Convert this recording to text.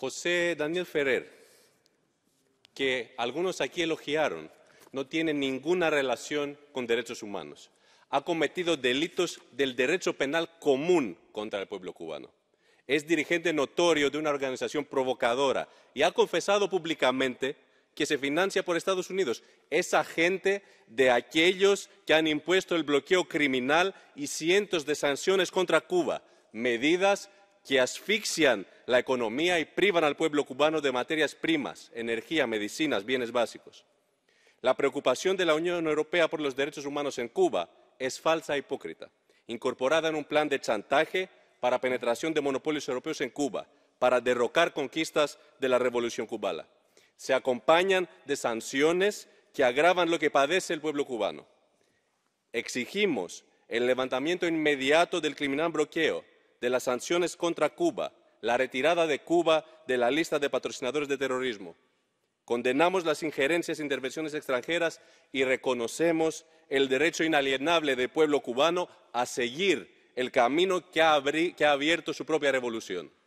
José Daniel Ferrer, que algunos aquí elogiaron, no tiene ninguna relación con derechos humanos. Ha cometido delitos del derecho penal común contra el pueblo cubano. Es dirigente notorio de una organización provocadora y ha confesado públicamente que se financia por Estados Unidos. Es agente de aquellos que han impuesto el bloqueo criminal y cientos de sanciones contra Cuba, medidas que asfixian la economía y privan al pueblo cubano de materias primas, energía, medicinas, bienes básicos. La preocupación de la Unión Europea por los derechos humanos en Cuba es falsa e hipócrita, incorporada en un plan de chantaje para penetración de monopolios europeos en Cuba, para derrocar conquistas de la revolución cubana. Se acompañan de sanciones que agravan lo que padece el pueblo cubano. Exigimos el levantamiento inmediato del criminal bloqueo, de las sanciones contra Cuba la retirada de Cuba de la lista de patrocinadores de terrorismo. Condenamos las injerencias e intervenciones extranjeras y reconocemos el derecho inalienable del pueblo cubano a seguir el camino que ha, abierto su propia revolución.